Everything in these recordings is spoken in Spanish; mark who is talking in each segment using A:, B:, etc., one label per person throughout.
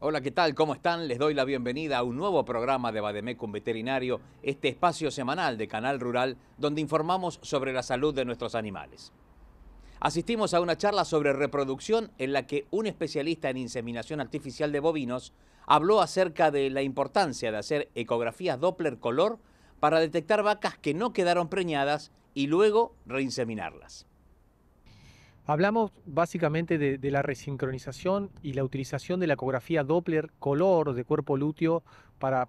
A: Hola, ¿qué tal? ¿Cómo están? Les doy la bienvenida a un nuevo programa de Bademecum Veterinario, este espacio semanal de Canal Rural, donde informamos sobre la salud de nuestros animales. Asistimos a una charla sobre reproducción en la que un especialista en inseminación artificial de bovinos habló acerca de la importancia de hacer ecografías Doppler color para detectar vacas que no quedaron preñadas y luego reinseminarlas. Hablamos básicamente de, la resincronización y la utilización de la ecografía Doppler color de cuerpo lúteo para,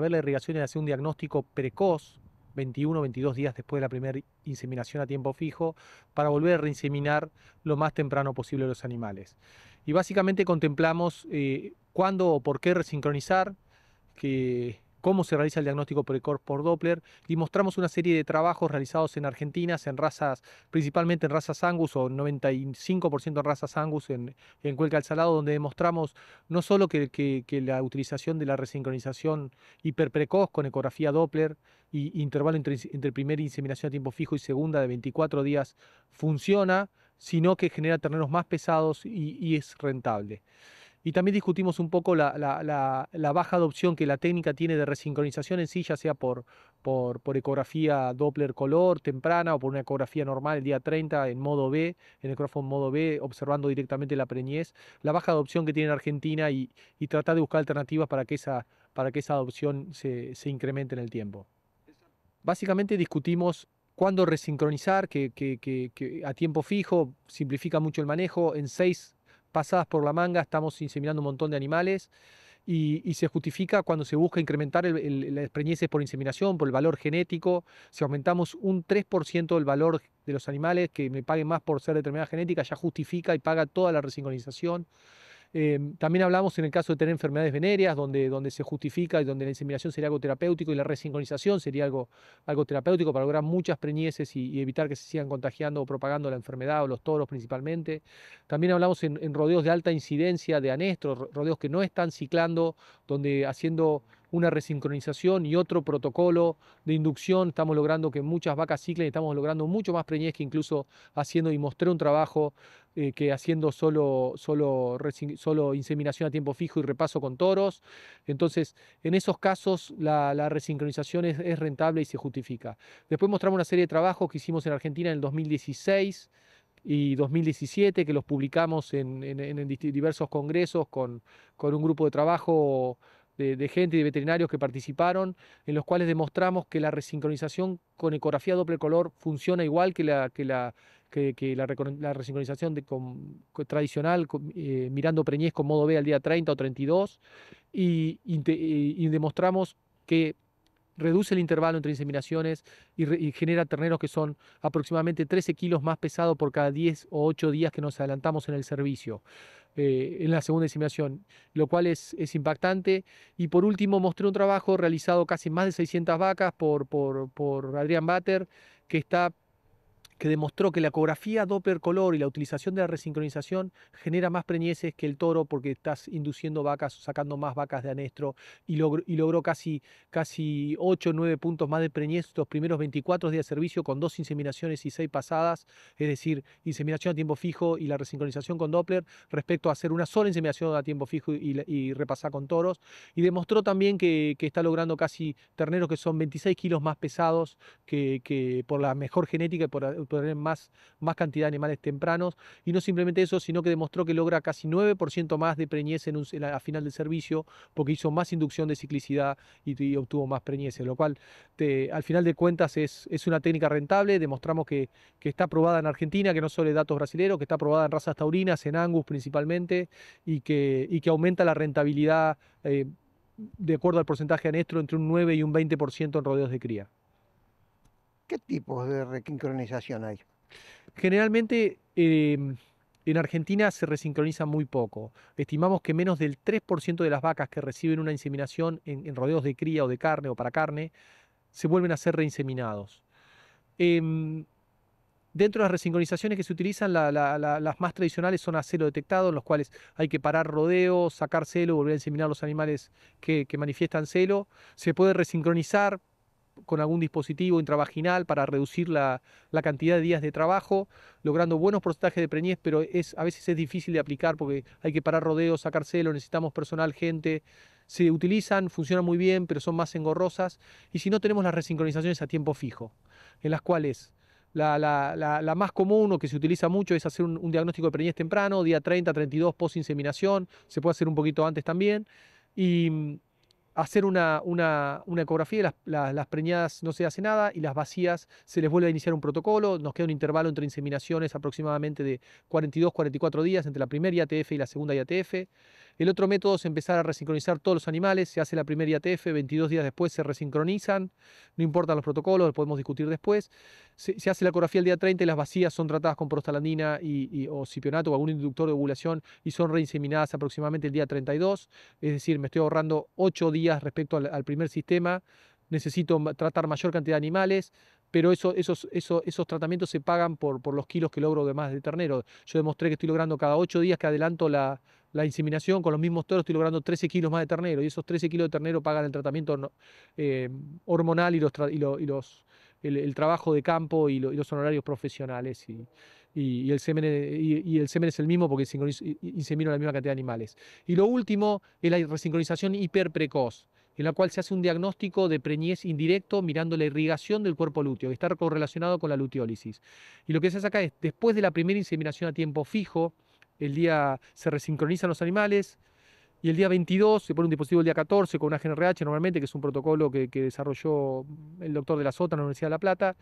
A: ver la irrigación y hacer un diagnóstico precoz 21 22 días después de la primera inseminación a tiempo fijo para volver a reinseminar lo más temprano posible los animales. Y básicamente contemplamos eh, cuándo o por qué resincronizar, que cómo se realiza el diagnóstico precoz por Doppler y mostramos una serie de trabajos realizados en Argentina, en razas, principalmente en razas Angus o 95% en razas Angus en, Cuelca del Salado, donde demostramos no solo que, la utilización de la resincronización hiperprecoz con ecografía Doppler y intervalo entre, primera inseminación a tiempo fijo y segunda de 24 días funciona, sino que genera terneros más pesados y es rentable. Y también discutimos un poco la, baja adopción que la técnica tiene de resincronización en sí, ya sea por, ecografía Doppler color temprana o por una ecografía normal el día 30 en modo B, en el en modo B, observando directamente la preñez. La baja adopción que tiene en Argentina y, tratar de buscar alternativas para que esa, para que esa adopción se, incremente en el tiempo. Básicamente discutimos cuándo resincronizar, que, a tiempo fijo simplifica mucho el manejo, en seis pasadas por la manga, estamos inseminando un montón de animales y, se justifica cuando se busca incrementar las preñeces por inseminación, por el valor genético. Si aumentamos un 3% del valor de los animales que me paguen más por ser determinada genética, ya justifica y paga toda la resincronización. Em, también hablamos en el caso de tener enfermedades venéreas, donde, donde se justifica y donde la inseminación sería algo terapéutico y la resincronización sería algo, algo terapéutico para lograr muchas preñeces y, evitar que se sigan contagiando o propagando la enfermedad o los toros principalmente. También hablamos en, en rodeos de alta incidencia de anestro, rodeos que no están ciclando, donde haciendo una resincronización y otro protocolo de inducción. Estamos logrando que muchas vacas ciclen, estamos logrando mucho más preñez que incluso haciendo y mostré un trabajo eh, que haciendo solo, solo, solo inseminación a tiempo fijo y repaso con toros. Entonces, en esos casos la, resincronización es, rentable y se justifica. Después mostramos una serie de trabajos que hicimos en Argentina en el 2016 y 2017, que los publicamos en, diversos congresos con, con un grupo de trabajo de, gente y de veterinarios que participaron, en los cuales demostramos que la resincronización con ecografía doble color funciona igual que la, que la, que, la, resincronización de, tradicional eh, mirando preñez con modo B al día 30 o 32 y demostramos que reduce el intervalo entre inseminaciones y, genera terneros que son aproximadamente 13 kilos más pesados por cada 10 o 8 días que nos adelantamos en el servicio, eh, en la segunda inseminación, lo cual es, es, impactante. Y por último, mostré un trabajo realizado casi más de 600 vacas por, por, por Adrián Bater, que está que demostró que la ecografía Doppler color y la utilización de la resincronización genera más preñeces que el toro porque estás induciendo vacas, sacando más vacas de anestro y, y logró casi, casi 8 o 9 puntos más de preñez los primeros 24 días de servicio con dos inseminaciones y seis pasadas, es decir, inseminación a tiempo fijo y la resincronización con Doppler respecto a hacer una sola inseminación a tiempo fijo y, repasar con toros. Y demostró también que, está logrando casi terneros que son 26 kilos más pesados que, que por la mejor genética y por tener más, más cantidad de animales tempranos. Y no simplemente eso, sino que demostró que logra casi 9% más de preñez en a final del servicio, porque hizo más inducción de ciclicidad y, obtuvo más preñez, lo cual al final de cuentas es, una técnica rentable. Demostramos que, está aprobada en Argentina, que no solo es datos brasileños, que está aprobada en razas taurinas, en Angus principalmente, y que, que aumenta la rentabilidad. Eh, de acuerdo al porcentaje anestro, entre un 9 y un 20% en rodeos de cría. ¿Qué tipos de resincronización hay? Generalmente em, en Argentina se resincroniza muy poco. Estimamos que menos del 3% de las vacas que reciben una inseminación en, rodeos de cría o de carne o para carne se vuelven a ser reinseminados. Em, dentro de las resincronizaciones que se utilizan, las más tradicionales son a celo detectado, en los cuales hay que parar rodeos, sacar celo, volver a inseminar los animales que, que manifiestan celo. Se puede resincronizar con algún dispositivo intravaginal para reducir la, cantidad de días de trabajo, logrando buenos porcentajes de preñez, pero es, a veces es difícil de aplicar porque hay que parar rodeos, sacar celos, necesitamos personal, gente. Se utilizan, funcionan muy bien, pero son más engorrosas. Y si no, tenemos las resincronizaciones a tiempo fijo, en las cuales la, más común o que se utiliza mucho es hacer un, diagnóstico de preñez temprano, día 30, 32 post inseminación, se puede hacer un poquito antes también. Mm, hacer una, ecografía, las, las, preñadas no se hace nada y las vacías se les vuelve a iniciar un protocolo, nos queda un intervalo entre inseminaciones aproximadamente de 42-44 días entre la primera IATF y la segunda IATF. El otro método es empezar a resincronizar todos los animales, se hace la primera IATF, 22 días después se resincronizan, no importan los protocolos, los podemos discutir después. Se, hace la ecografía el día 30 y las vacías son tratadas con prostalandina y, o cipionato o algún inductor de ovulación y son reinseminadas aproximadamente el día 32, es decir, me estoy ahorrando 8 días respecto al, primer sistema, necesito tratar mayor cantidad de animales, pero esos, tratamientos se pagan por, por, los kilos que logro de más de ternero. Yo demostré que estoy logrando cada ocho días que adelanto la, la inseminación con los mismos toros, estoy logrando 13 kilos más de ternero y esos 13 kilos de ternero pagan el tratamiento eh, hormonal y los, el, trabajo de campo y, los honorarios profesionales y, el semen, y, el semen es el mismo porque insemino la misma cantidad de animales. Y lo último es la resincronización hiperprecoz en la cual se hace un diagnóstico de preñez indirecto mirando la irrigación del cuerpo lúteo, que está correlacionado con la luteólisis. Y lo que se hace acá es, después de la primera inseminación a tiempo fijo, el día se resincronizan los animales, y el día 22 se pone un dispositivo el día 14 con una GNRH normalmente, que es un protocolo que, desarrolló el doctor de la SOTA en la Universidad de La Plata.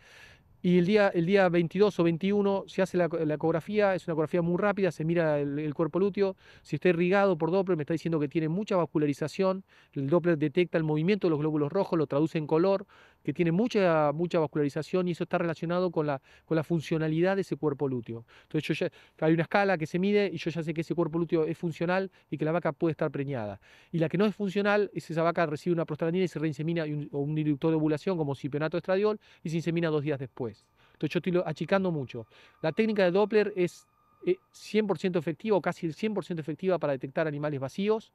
A: Y el día, el día 22 o 21 se hace la, ecografía, es una ecografía muy rápida, se mira el, el, cuerpo lúteo. Si está irrigado por Doppler, me está diciendo que tiene mucha vascularización. El Doppler detecta el movimiento de los glóbulos rojos, lo traduce en color, que tiene mucha, mucha vascularización y eso está relacionado con la, la funcionalidad de ese cuerpo lúteo. Entonces yo hay una escala que se mide y yo ya sé que ese cuerpo lúteo es funcional y que la vaca puede estar preñada. Y la que no es funcional es esa vaca recibe una prostaglandina y se reinsemina un, o un inductor de ovulación como cipionato estradiol y se insemina dos días después. Entonces yo estoy achicando mucho. La técnica de Doppler es 100% eh, efectiva o casi el 100% efectiva para detectar animales vacíos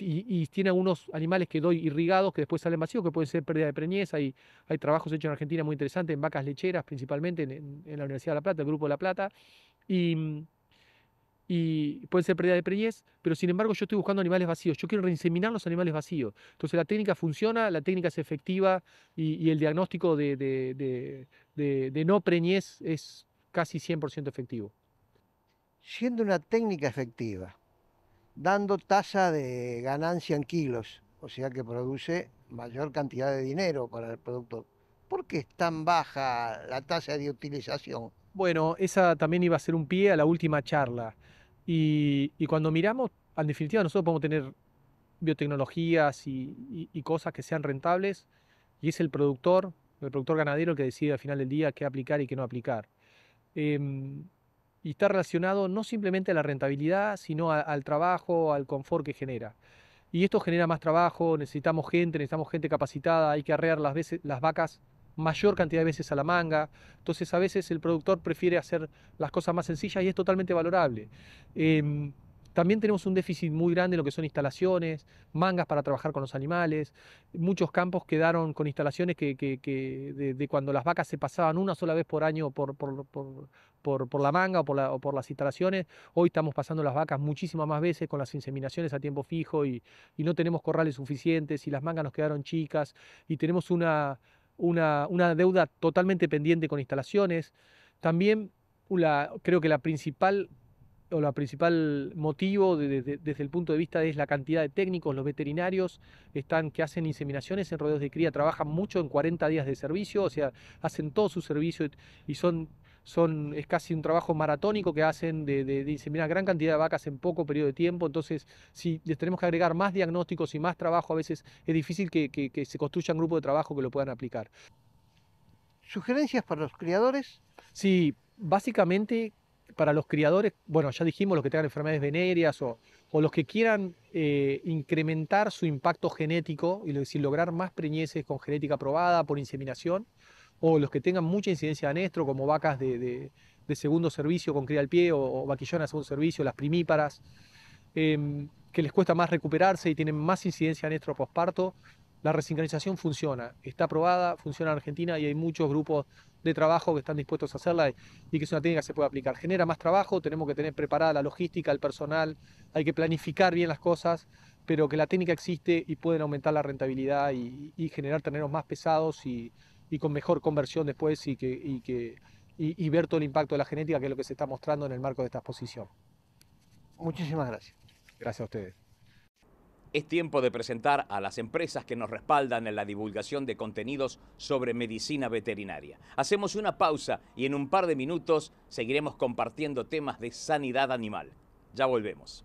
A: y, tiene algunos animales que doy irrigados que después salen vacíos, que pueden ser pérdida de preñez. Hay, hay trabajos hechos en Argentina muy interesantes en vacas lecheras, principalmente en, la Universidad de La Plata, el Grupo de La Plata. Y, y pueden ser pérdida de preñez, pero sin embargo yo estoy buscando animales vacíos, yo quiero reinseminar los animales vacíos. Entonces la técnica funciona, la técnica es efectiva y, el diagnóstico de, de, de, no preñez es casi 100% efectivo. Siendo una técnica efectiva, dando tasa de ganancia en kilos, o sea que produce mayor cantidad de dinero para el productor. ¿Por qué es tan baja la tasa de utilización? Bueno, esa también iba a ser un pie a la última charla. Y, cuando miramos, en definitiva, nosotros podemos tener biotecnologías y, cosas que sean rentables, y es el productor, el productor ganadero, que decide al final del día qué aplicar y qué no aplicar. Em, y está relacionado no simplemente a la rentabilidad, sino al trabajo, al confort que genera. Y esto genera más trabajo, necesitamos gente, necesitamos gente capacitada, hay que arrear las, veces, las vacas mayor cantidad de veces a la manga. Entonces a veces el productor prefiere hacer las cosas más sencillas y es totalmente valorable. Em, también tenemos un déficit muy grande en lo que son instalaciones, mangas para trabajar con los animales. Muchos campos quedaron con instalaciones que, de, cuando las vacas se pasaban una sola vez por año por, por, la manga o por, las instalaciones. Hoy estamos pasando las vacas muchísimas más veces con las inseminaciones a tiempo fijo y, no tenemos corrales suficientes y las mangas nos quedaron chicas y tenemos una, una, deuda totalmente pendiente con instalaciones. También creo que la principal o la principal motivo desde el punto de vista es la cantidad de técnicos, los veterinarios están que hacen inseminaciones en rodeos de cría, trabajan mucho en 40 días de servicio, o sea, hacen todo su servicio y, son, son, es casi un trabajo maratónico que hacen de, inseminar gran cantidad de vacas en poco periodo de tiempo, entonces si les tenemos que agregar más diagnósticos y más trabajo, a veces es difícil que, que se construya un grupo de trabajo que lo puedan aplicar. ¿Sugerencias para los criadores? Sí, básicamente para los criadores, bueno, ya dijimos los que tengan enfermedades venéreas o, o los que quieran eh, incrementar su impacto genético y decir, lograr más preñeces con genética aprobada por inseminación, o los que tengan mucha incidencia de anestro, como vacas de, segundo servicio con cría al pie o, vaquillonas de segundo servicio, las primíparas, em, que les cuesta más recuperarse y tienen más incidencia de anestro postparto, la resincronización funciona, está aprobada, funciona en Argentina y hay muchos grupos de trabajo que están dispuestos a hacerla y que es una técnica que se puede aplicar. Genera más trabajo, tenemos que tener preparada la logística, el personal, hay que planificar bien las cosas, pero que la técnica existe y pueden aumentar la rentabilidad y, generar terneros más pesados y, con mejor conversión después y, que, y ver todo el impacto de la genética, que es lo que se está mostrando en el marco de esta exposición. Muchísimas gracias. Gracias a ustedes. Es tiempo de presentar a las empresas que nos respaldan en la divulgación de contenidos sobre medicina veterinaria. Hacemos una pausa y en un par de minutos seguiremos compartiendo temas de sanidad animal. Ya volvemos.